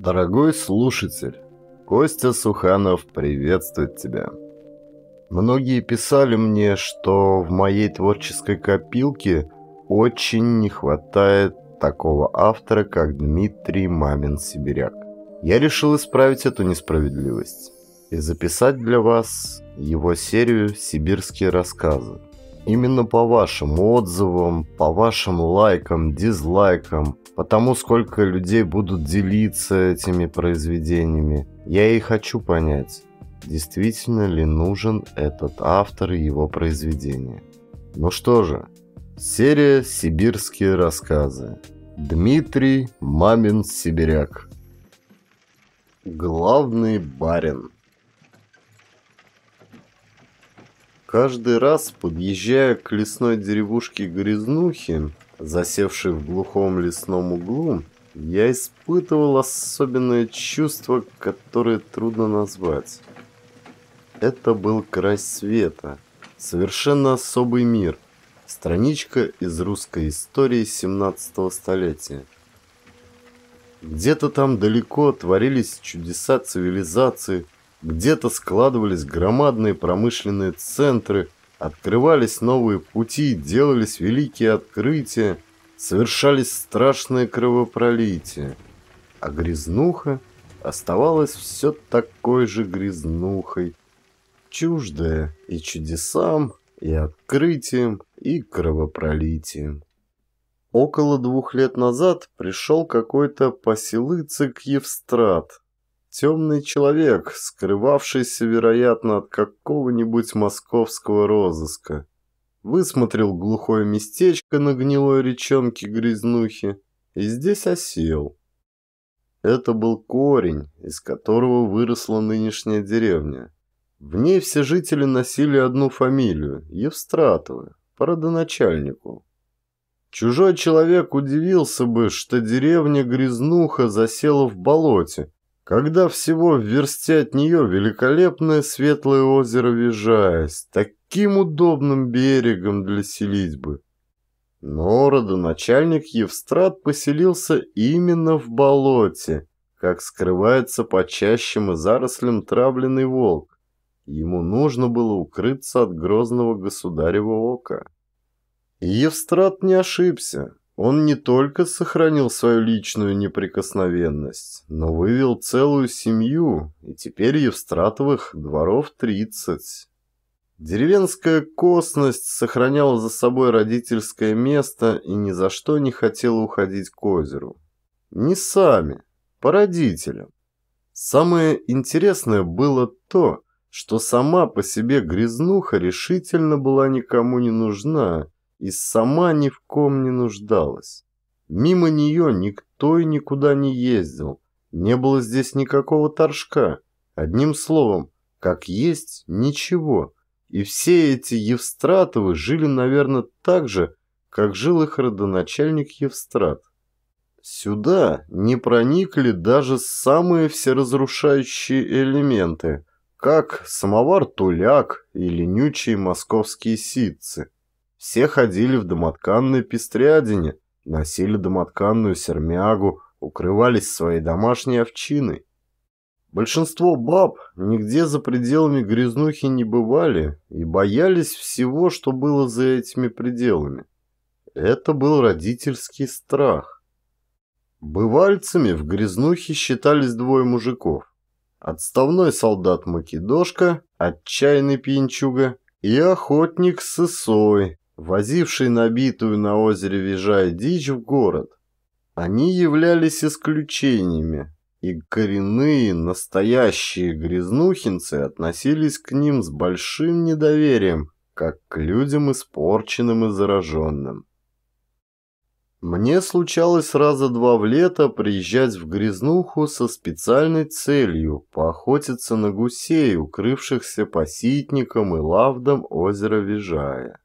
Дорогой слушатель, Костя Суханов приветствует тебя. Многие писали мне, что в моей творческой копилке очень не хватает такого автора, как Дмитрий Мамин-Сибиряк. Я решил исправить эту несправедливость и записать для вас его серию «Сибирские рассказы», именно по вашим отзывам, по вашим лайкам, дизлайкам, по тому, сколько людей будут делиться этими произведениями. Я и хочу понять, действительно ли нужен этот автор и его произведение. Ну что же, серия «Сибирские рассказы». Дмитрий Мамин Сибиряк. Главный барин. Каждый раз, подъезжая к лесной деревушке Грязнухи, засевшей в глухом лесном углу, я испытывал особенное чувство, которое трудно назвать. Это был край света, совершенно особый мир, страничка из русской истории 17 столетия. Где-то там далеко творились чудеса цивилизации – где-то складывались громадные промышленные центры, открывались новые пути, делались великие открытия, совершались страшные кровопролития. А грязнуха оставалась все такой же грязнухой, чуждая и чудесам, и открытиям, и кровопролитием. Около двух лет назад пришел какой-то поселыцик Евстрат, Темный человек, скрывавшийся, вероятно, от какого-нибудь московского розыска. Высмотрел глухое местечко на гнилой речонке грязнухи и здесь осел. Это был корень, из которого выросла нынешняя деревня. В ней все жители носили одну фамилию – Евстратовы, по родоначальнику. Чужой человек удивился бы, что деревня Грязнуха засела в болоте, когда всего в версте от нее великолепное светлое озеро Вижаясь, таким удобным берегом для селитьбы. Но родоначальник Евстрат поселился именно в болоте, как скрывается по чащам и зарослям травленный волк. Ему нужно было укрыться от грозного государева ока. И Евстрат не ошибся. Он не только сохранил свою личную неприкосновенность, но вывел целую семью, и теперь Евстратовых дворов тридцать. Деревенская косность сохраняла за собой родительское место и ни за что не хотела уходить к озеру. Не сами, по родителям. Самое интересное было то, что сама по себе грязнуха решительно была никому не нужна, и сама ни в ком не нуждалась. Мимо нее никто и никуда не ездил, не было здесь никакого торжка. Одним словом, как есть, ничего. И все эти Евстратовы жили, наверное, так же, как жил их родоначальник Евстрат. Сюда не проникли даже самые всеразрушающие элементы, как самовар-туляк или нючие московские ситцы. Все ходили в домотканной пестрядине, носили домотканную сермягу, укрывались своей домашней овчиной. Большинство баб нигде за пределами грязнухи не бывали и боялись всего, что было за этими пределами. Это был родительский страх. Бывальцами в грязнухе считались двое мужиков. Отставной солдат Македошка, отчаянный пьянчуга и охотник с Исой, возивший набитую на озере Вижая дичь в город, они являлись исключениями, и коренные, настоящие грязнухинцы относились к ним с большим недоверием, как к людям испорченным и зараженным. Мне случалось раза два в лето приезжать в Грязнуху со специальной целью поохотиться на гусей, укрывшихся по ситникам и лавдам озера Вижая.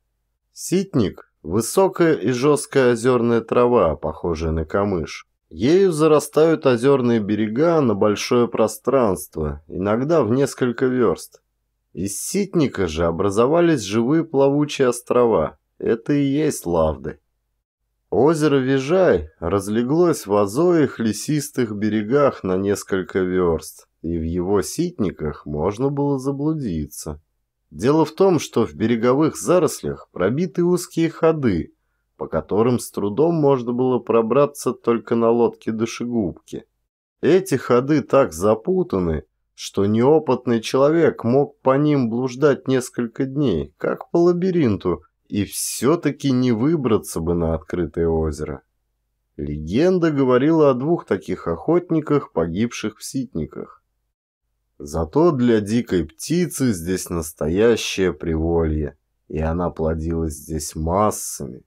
Ситник – высокая и жесткая озерная трава, похожая на камыш. Ею зарастают озерные берега на большое пространство, иногда в несколько верст. Из ситника же образовались живые плавучие острова. Это и есть лавды. Озеро Вижай разлеглось в азоих лесистых берегах на несколько верст, и в его ситниках можно было заблудиться. Дело в том, что в береговых зарослях пробиты узкие ходы, по которым с трудом можно было пробраться только на лодке-душегубке. Эти ходы так запутаны, что неопытный человек мог по ним блуждать несколько дней, как по лабиринту, и все-таки не выбраться бы на открытое озеро. Легенда говорила о двух таких охотниках, погибших в ситниках. Зато для дикой птицы здесь настоящее приволье, и она плодилась здесь массами.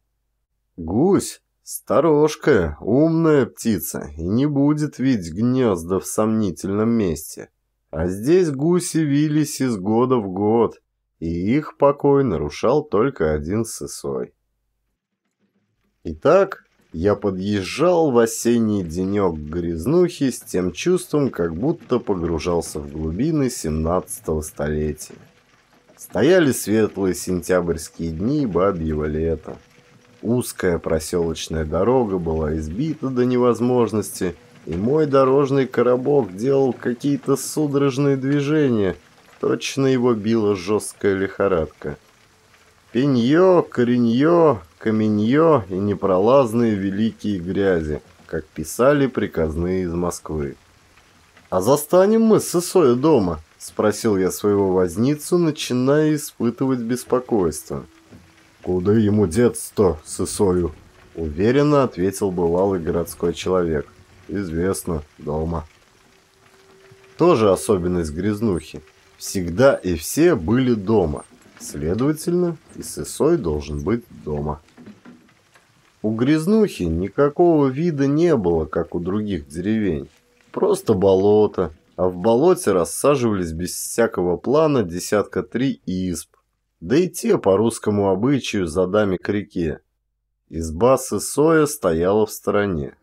Гусь – сторожкая, умная птица, и не будет видеть гнезда в сомнительном месте. А здесь гуси вились из года в год, и их покой нарушал только один сысой. Итак, я подъезжал в осенний денек к грязнухе с тем чувством, как будто погружался в глубины 17-го столетия. Стояли светлые сентябрьские дни бабьего лета. Узкая проселочная дорога была избита до невозможности, и мой дорожный коробок делал какие-то судорожные движения, точно его била жесткая лихорадка – Пенье, коренье, каменье и непролазные великие грязи, как писали приказные из Москвы. «А застанем мы с Исою дома?» – спросил я своего возницу, начиная испытывать беспокойство. «Куда ему детство то с Исою?» – уверенно ответил бывалый городской человек. «Известно, дома». Тоже особенность грязнухи. Всегда и все были дома – Следовательно, Иссесой должен быть дома. У грязнухи никакого вида не было, как у других деревень. Просто болото, а в болоте рассаживались без всякого плана десятка три изб, да и те по русскому обычаю за дами к реке. Изба Сысоя стояла в стороне.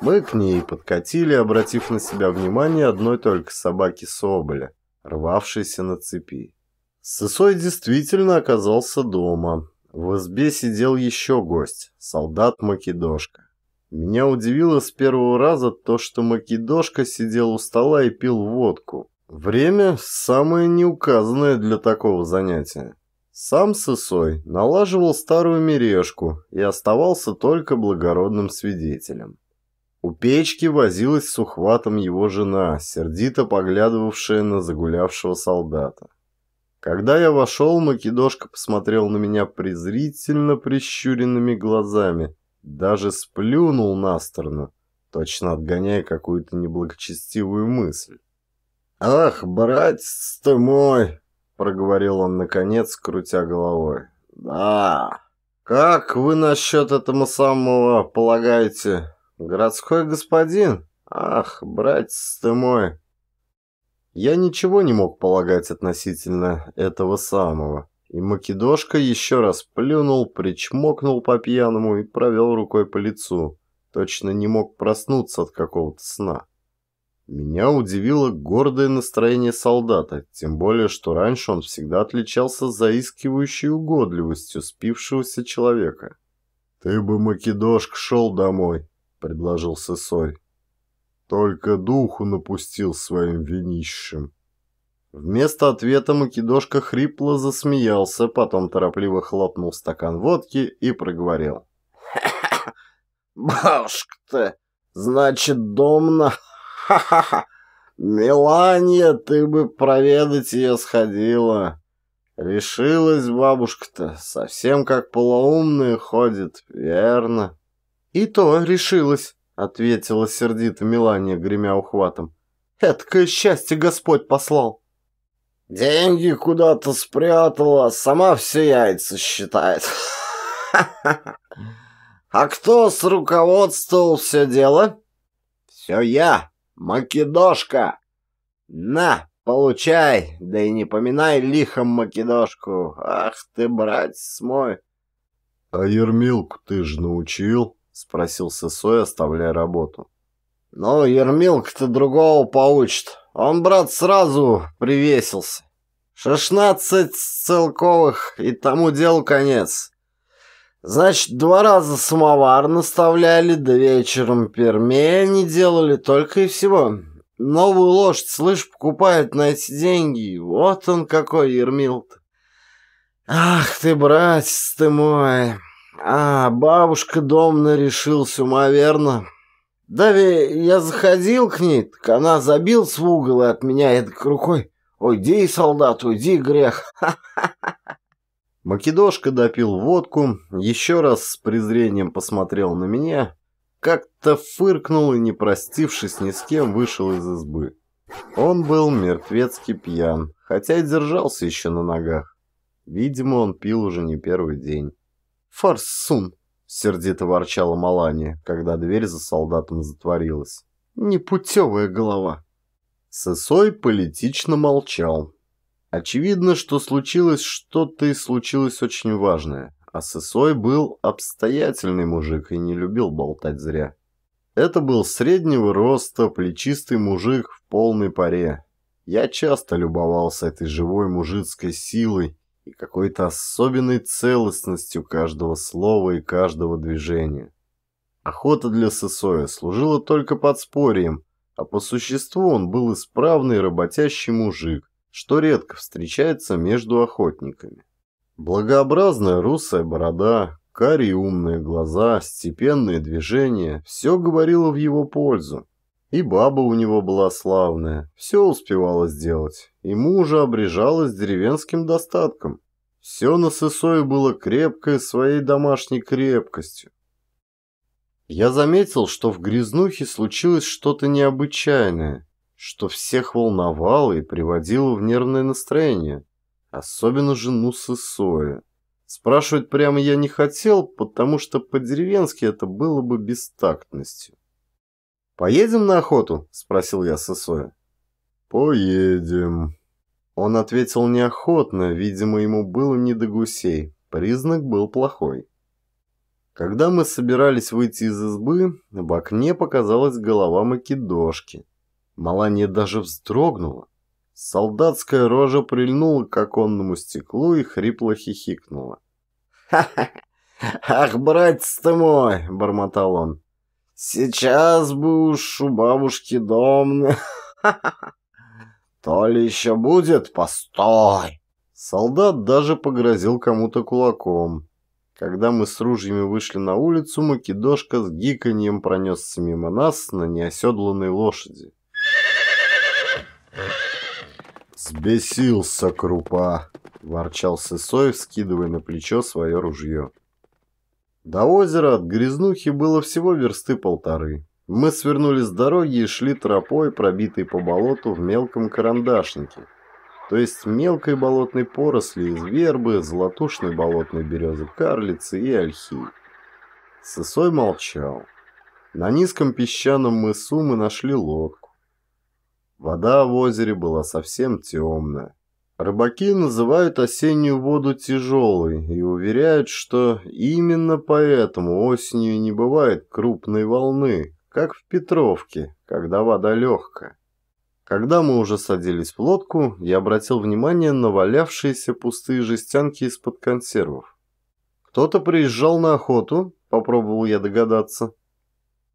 Мы к ней подкатили, обратив на себя внимание одной только собаки Соболя, рвавшейся на цепи. Сысой действительно оказался дома. В избе сидел еще гость, солдат Македошка. Меня удивило с первого раза то, что Македошка сидел у стола и пил водку. Время самое неуказанное для такого занятия. Сам Сысой налаживал старую мережку и оставался только благородным свидетелем. У печки возилась с ухватом его жена, сердито поглядывавшая на загулявшего солдата. Когда я вошел, Македошка посмотрел на меня презрительно прищуренными глазами, даже сплюнул на сторону, точно отгоняя какую-то неблагочестивую мысль. «Ах, братец ты мой!» — проговорил он наконец, крутя головой. «Да, как вы насчет этого самого полагаете? Городской господин? Ах, братец ты мой!» Я ничего не мог полагать относительно этого самого. И Македошка еще раз плюнул, причмокнул по пьяному и провел рукой по лицу. Точно не мог проснуться от какого-то сна. Меня удивило гордое настроение солдата, тем более, что раньше он всегда отличался заискивающей угодливостью спившегося человека. «Ты бы, Македошка, шел домой», — предложил Сысой. Только духу напустил своим винищем. Вместо ответа македошка хрипло засмеялся, потом торопливо хлопнул стакан водки и проговорил. «Башка-то! Значит, домна! Ха-ха-ха! Меланья, ты бы проведать ее сходила!» «Решилась бабушка-то, совсем как полоумная ходит, верно?» «И то решилась», ответила сердито Мелания, гремя ухватом. Эдакое счастье Господь послал. Деньги куда-то спрятала, сама все яйца считает. А кто с руководствовал все дело? Все я, Македошка. На, получай, да и не поминай лихом Македошку. Ах ты, братец мой. А Ермилку ты ж научил. — спросил Сысой, оставляя работу. «Ну, Ермилка-то другого получит. Он, брат, сразу привесился. Шестнадцать целковых, и тому делу конец. Значит, два раза самовар наставляли, да вечером пермени делали, только и всего. Новую лошадь, слышь, покупает на эти деньги. Вот он какой, Ермилка. Ах ты, братец ты мой!» А, бабушка домно решился, верно? Да ведь я заходил к ней, так она забилась в угол и от меня эдак рукой. Уйди, солдат, уйди, грех. Македошка допил водку, еще раз с презрением посмотрел на меня, как-то фыркнул и, не простившись ни с кем, вышел из избы. Он был мертвецки пьян, хотя и держался еще на ногах. Видимо, он пил уже не первый день. «Форсун!» — сердито ворчала Малания, когда дверь за солдатом затворилась. «Непутевая голова!» Сысой политично молчал. Очевидно, что случилось что-то и случилось очень важное, а Сысой был обстоятельный мужик и не любил болтать зря. Это был среднего роста плечистый мужик в полной паре. Я часто любовался этой живой мужицкой силой, и какой-то особенной целостностью каждого слова и каждого движения. Охота для Сысоя служила только подспорьем, а по существу он был исправный работящий мужик, что редко встречается между охотниками. Благообразная русая борода, карие умные глаза, степенные движения – все говорило в его пользу, и баба у него была славная, все успевала сделать, и мужа обрежалась деревенским достатком. Все на сысое было крепкое своей домашней крепкостью. Я заметил, что в грязнухе случилось что-то необычайное, что всех волновало и приводило в нервное настроение, особенно жену Сысоя. Спрашивать прямо я не хотел, потому что по-деревенски это было бы бестактностью. «Поедем на охоту?» – спросил я Сысоя. «Поедем». Он ответил неохотно, видимо, ему было не до гусей. Признак был плохой. Когда мы собирались выйти из избы, в окне показалась голова Македошки. Маланья даже вздрогнула. Солдатская рожа прильнула к оконному стеклу и хрипло хихикнула. «Ха-ха! Ах, братец ты мой!» – бормотал он. Сейчас бы уж у бабушки дом... То ли еще будет? Постой!» Солдат даже погрозил кому-то кулаком. Когда мы с ружьями вышли на улицу, Македошка с гиканьем пронесся мимо нас на неоседланной лошади. «Сбесился крупа!» – ворчал Сысоев, скидывая на плечо свое ружье. До озера от грязнухи было всего версты полторы. Мы свернули с дороги и шли тропой, пробитой по болоту в мелком карандашнике, то есть мелкой болотной поросли из вербы, золотушной болотной березы карлицы и ольхи. Сысой молчал. На низком песчаном мысу мы нашли лодку. Вода в озере была совсем темная. Рыбаки называют осеннюю воду тяжелой и уверяют, что именно поэтому осенью не бывает крупной волны, как в Петровке, когда вода легкая. Когда мы уже садились в лодку, я обратил внимание на валявшиеся пустые жестянки из-под консервов. «Кто-то приезжал на охоту?» – попробовал я догадаться.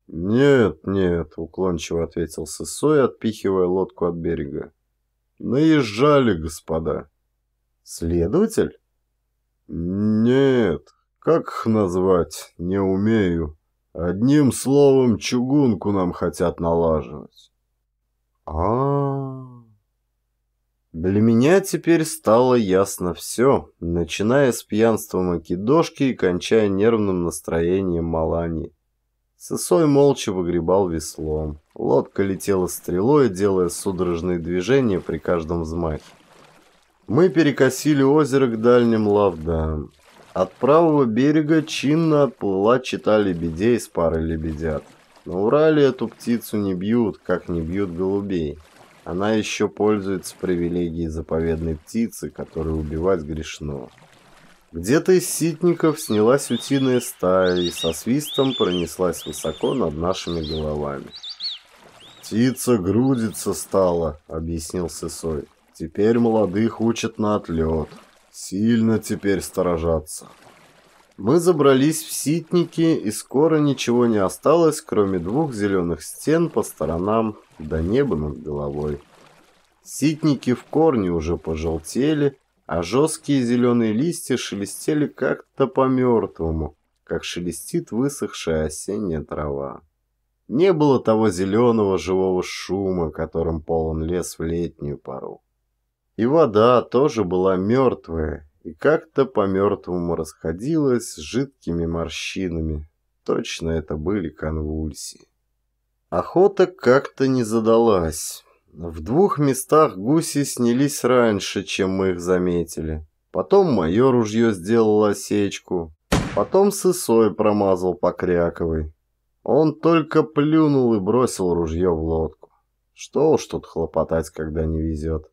«Нет, нет», – уклончиво ответил Сысой, отпихивая лодку от берега. Наезжали, господа. Следователь? Нет, как их назвать, не умею. Одним словом, чугунку нам хотят налаживать. А, -а, а Для меня теперь стало ясно все, начиная с пьянства Македошки и кончая нервным настроением Малани. Сысой молча выгребал веслом. Лодка летела стрелой, делая судорожные движения при каждом взмахе. Мы перекосили озеро к дальним лавдам. От правого берега чинно отплыла чита лебедей с парой лебедят. На Урале эту птицу не бьют, как не бьют голубей. Она еще пользуется привилегией заповедной птицы, которую убивать грешно. Где-то из ситников снялась утиная стая и со свистом пронеслась высоко над нашими головами. «Птица грудится стала», — объяснил Сысой. «Теперь молодых учат на отлет. Сильно теперь сторожаться». Мы забрались в ситники, и скоро ничего не осталось, кроме двух зеленых стен по сторонам до да неба над головой. Ситники в корне уже пожелтели, а жесткие зеленые листья шелестели как-то по-мертвому, как шелестит высохшая осенняя трава. Не было того зеленого живого шума, которым полон лес в летнюю пору. И вода тоже была мертвая, и как-то по-мертвому расходилась с жидкими морщинами. Точно это были конвульсии. Охота как-то не задалась. В двух местах гуси снялись раньше, чем мы их заметили. Потом мое ружье сделало осечку. Потом сысой промазал покряковый. Он только плюнул и бросил ружье в лодку. Что уж тут хлопотать, когда не везет.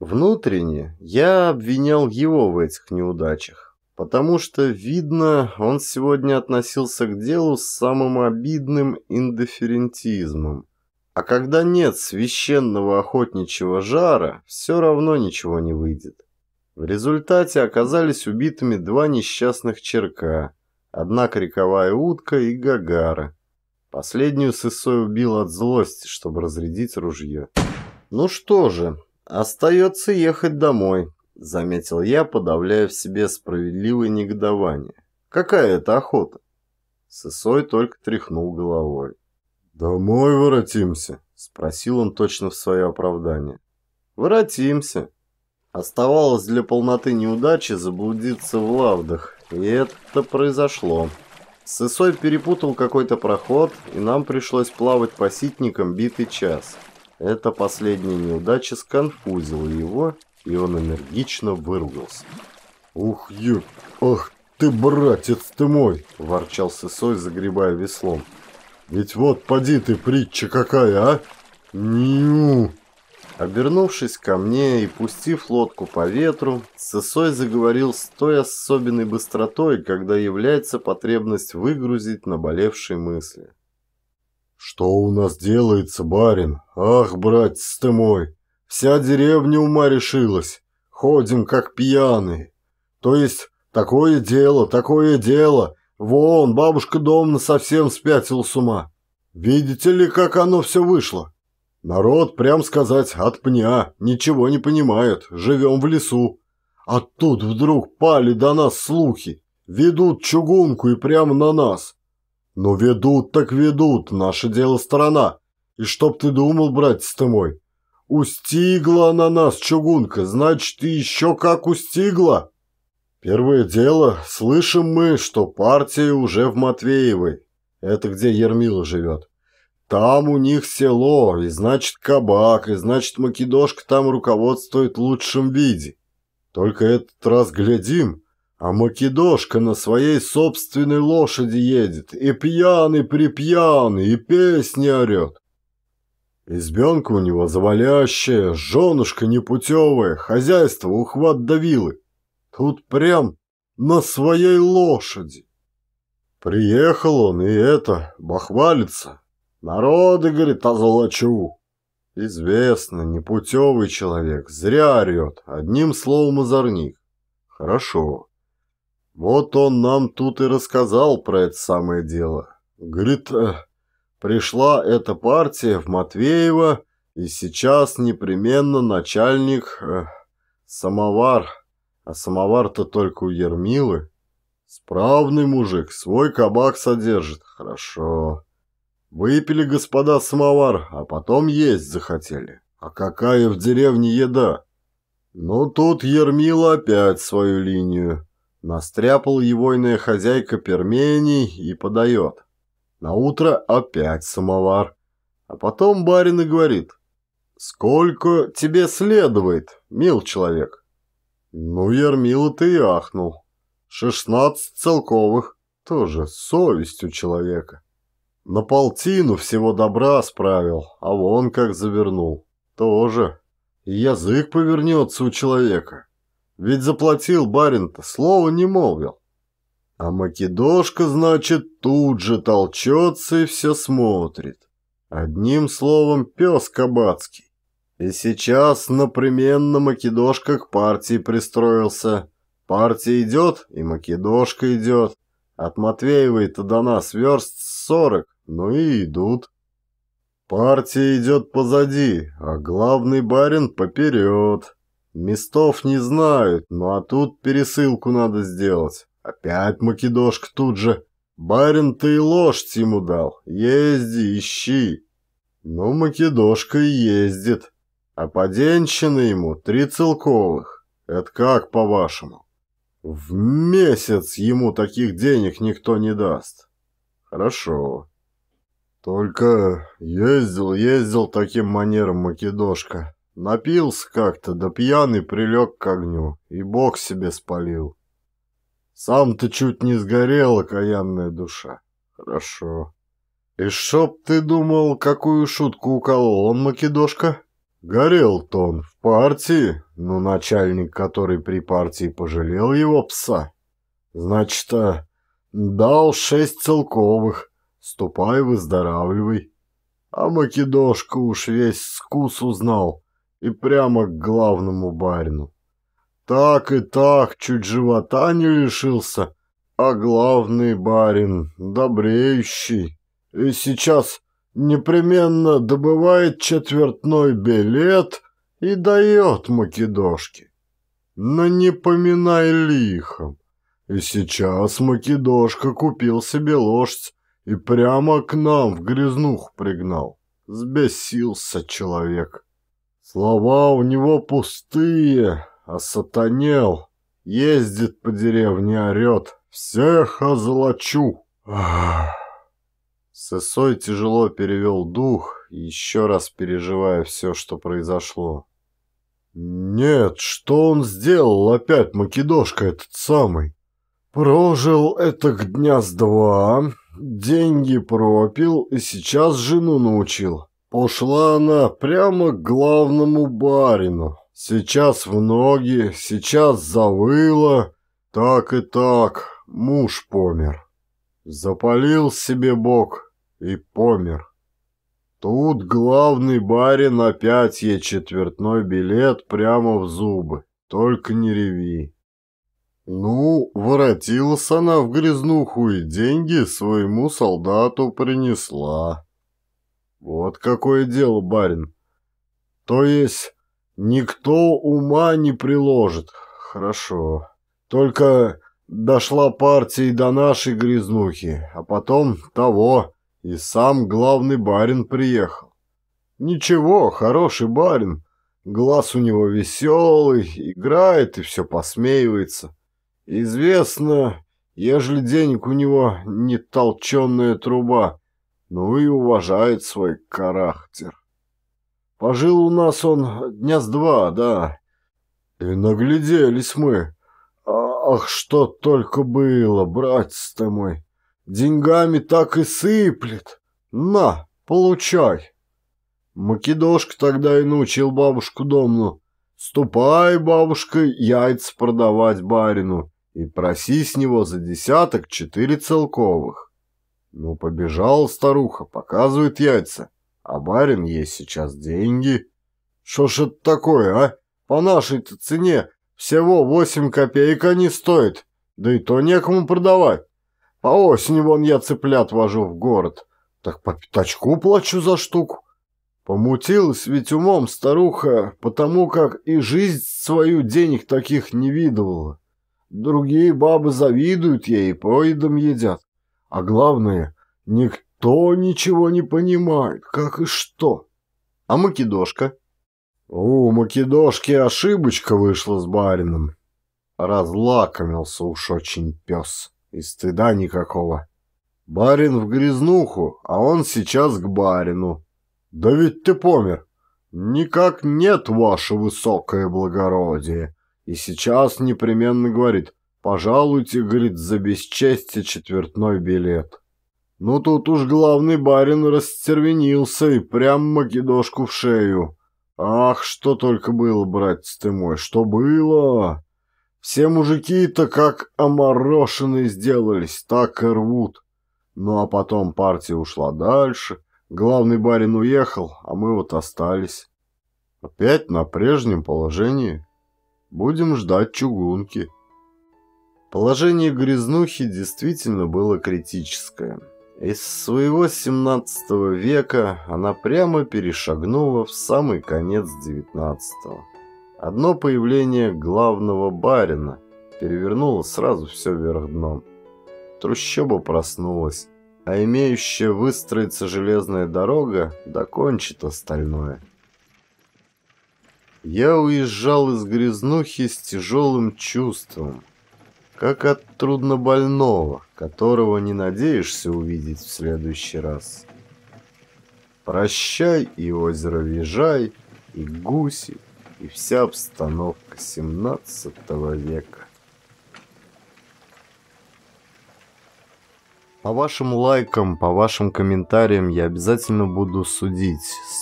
Внутренне я обвинял его в этих неудачах, потому что, видно, он сегодня относился к делу с самым обидным индиферентизмом. А когда нет священного охотничьего жара, все равно ничего не выйдет. В результате оказались убитыми два несчастных черка, одна криковая утка и гагара. Последнюю Сысой убил от злости, чтобы разрядить ружье. «Ну что же, остается ехать домой», — заметил я, подавляя в себе справедливое негодование. «Какая это охота?» Сысой только тряхнул головой. «Домой воротимся?» – спросил он точно в свое оправдание. «Воротимся». Оставалось для полноты неудачи заблудиться в лавдах, и это произошло. Сысой перепутал какой-то проход, и нам пришлось плавать по ситникам битый час. Эта последняя неудача сконфузила его, и он энергично выругался. «Ух, ю! Ах ты, братец ты мой!» – ворчал Сысой, загребая веслом. Ведь вот, поди ты, притча какая, а! Ню! Обернувшись ко мне и пустив лодку по ветру, Сысой заговорил с той особенной быстротой, когда является потребность выгрузить наболевшие мысли. «Что у нас делается, барин? Ах, братец ты мой! Вся деревня ума решилась. Ходим, как пьяные. То есть, такое дело, такое дело. Вон, бабушка Домна совсем спятила с ума. Видите ли, как оно все вышло? Народ, прям сказать, от пня, ничего не понимает, живем в лесу. А тут вдруг пали до нас слухи, ведут чугунку и прямо на нас. Ну ведут так ведут, наше дело страна. И чтоб ты думал, братец ты мой, устигла на нас чугунка, значит, и еще как устигла. Первое дело, слышим мы, что партия уже в Матвеевой. Это где Ермила живет. Там у них село, и значит кабак, и значит Македошка там руководствует в лучшем виде. Только этот раз глядим, а Македошка на своей собственной лошади едет, и пьяный-припьяный, и песни орет. Избенка у него завалящая, женушка непутевая, хозяйство ухват давилы. Тут прям на своей лошади. Приехал он и это, бахвалится. Народы, говорит, озолочу. Известно, непутевый человек, зря орет, одним словом озорник. Хорошо. Вот он нам тут и рассказал про это самое дело. Говорит, э, пришла эта партия в Матвеева, и сейчас непременно начальник э, самовар а самовар-то только у Ермилы. Справный мужик, свой кабак содержит. Хорошо. Выпили, господа, самовар, а потом есть захотели. А какая в деревне еда? Но ну, тут Ермила опять свою линию. Настряпал иная хозяйка пермений и подает. На утро опять самовар. А потом барин и говорит. «Сколько тебе следует, мил человек?» Ну, Ермила ты и ахнул. Шестнадцать целковых. Тоже совесть у человека. На полтину всего добра справил, а вон как завернул. Тоже. И язык повернется у человека. Ведь заплатил барин-то, слова не молвил. А Македошка, значит, тут же толчется и все смотрит. Одним словом, пес кабацкий. И сейчас напременно Македошка к партии пристроился. Партия идет, и Македошка идет. От Матвеевой-то до нас верст сорок, ну и идут. Партия идет позади, а главный барин поперед. Местов не знают, ну а тут пересылку надо сделать. Опять Македошка тут же. Барин ты и лошадь ему дал, езди, ищи. Ну, Македошка и ездит. А поденщины ему три целковых. Это как, по-вашему? В месяц ему таких денег никто не даст. Хорошо. Только ездил-ездил таким манером Македошка. Напился как-то, да пьяный прилег к огню, и бог себе спалил. Сам ты чуть не сгорел, окаянная душа. Хорошо. И чтоб ты думал, какую шутку уколол он, Македошка? Горел-то он в партии, но начальник, который при партии пожалел его пса, значит, а, дал шесть целковых, ступай выздоравливай. А Македошка уж весь скус узнал и прямо к главному барину. Так и так чуть живота не лишился, а главный барин добреющий. И сейчас непременно добывает четвертной билет и дает Македошке. Но не поминай лихом. И сейчас Македошка купил себе лошадь и прямо к нам в грязнух пригнал. Сбесился человек. Слова у него пустые, а сатанел. Ездит по деревне, орет. Всех озолочу. Ах. Сысой тяжело перевел дух, еще раз переживая все, что произошло. «Нет, что он сделал опять, Македошка этот самый? Прожил это дня с два, деньги пропил и сейчас жену научил. Пошла она прямо к главному барину. Сейчас в ноги, сейчас завыла. Так и так, муж помер. Запалил себе бок и помер. Тут главный барин опять ей четвертной билет прямо в зубы. Только не реви. Ну, воротилась она в грязнуху и деньги своему солдату принесла. Вот какое дело, барин. То есть, никто ума не приложит. Хорошо. Только дошла партия до нашей грязнухи, а потом того и сам главный барин приехал. Ничего, хороший барин. Глаз у него веселый, играет и все посмеивается. Известно, ежели денег у него не толченная труба, ну и уважает свой характер. Пожил у нас он дня с два, да. И нагляделись мы. А, ах, что только было, братец ты мой. Деньгами так и сыплет. На, получай. Македошка тогда и научил бабушку Домну. Ступай, бабушка, яйца продавать барину и проси с него за десяток четыре целковых. Ну, побежала старуха, показывает яйца, а барин есть сейчас деньги. Что ж это такое, а? По нашей-то цене всего восемь копеек они стоят, да и то некому продавать. По а осени вон я цыплят вожу в город. Так по пятачку плачу за штуку. Помутилась ведь умом старуха, потому как и жизнь свою денег таких не видывала. Другие бабы завидуют ей, поедом едят. А главное, никто ничего не понимает, как и что. А Македошка? У Македошки ошибочка вышла с барином. Разлакомился уж очень пес. И стыда никакого. Барин в грязнуху, а он сейчас к барину. Да ведь ты помер. Никак нет, ваше высокое благородие. И сейчас непременно говорит, пожалуйте, говорит, за бесчестие четвертной билет. Ну тут уж главный барин растервенился и прям македошку в шею. Ах, что только было, братец ты мой, что было! Все мужики-то как оморошенные сделались, так и рвут. Ну а потом партия ушла дальше, главный барин уехал, а мы вот остались. Опять на прежнем положении. Будем ждать чугунки. Положение грязнухи действительно было критическое. Из своего 17 века она прямо перешагнула в самый конец 19 -го. Одно появление главного барина перевернуло сразу все вверх дном. Трущоба проснулась, а имеющая выстроиться железная дорога докончит остальное. Я уезжал из грязнухи с тяжелым чувством, как от труднобольного, которого не надеешься увидеть в следующий раз. Прощай и озеро Вижай, и гуси, и вся обстановка 17 века. По вашим лайкам, по вашим комментариям я обязательно буду судить,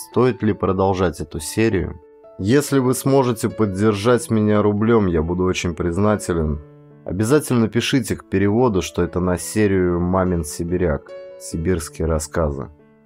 стоит ли продолжать эту серию. Если вы сможете поддержать меня рублем, я буду очень признателен. Обязательно пишите к переводу, что это на серию «Мамин сибиряк» сибирские рассказы.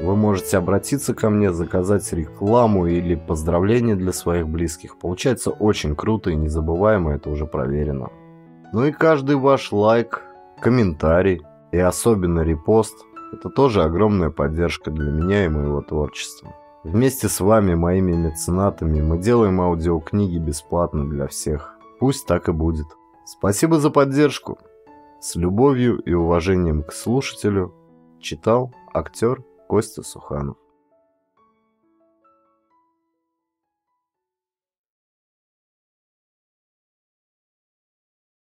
Вы можете обратиться ко мне, заказать рекламу или поздравления для своих близких. Получается очень круто и незабываемо, это уже проверено. Ну и каждый ваш лайк, комментарий и особенно репост – это тоже огромная поддержка для меня и моего творчества. Вместе с вами, моими меценатами, мы делаем аудиокниги бесплатно для всех. Пусть так и будет. Спасибо за поддержку. С любовью и уважением к слушателю читал актер Костя Суханов.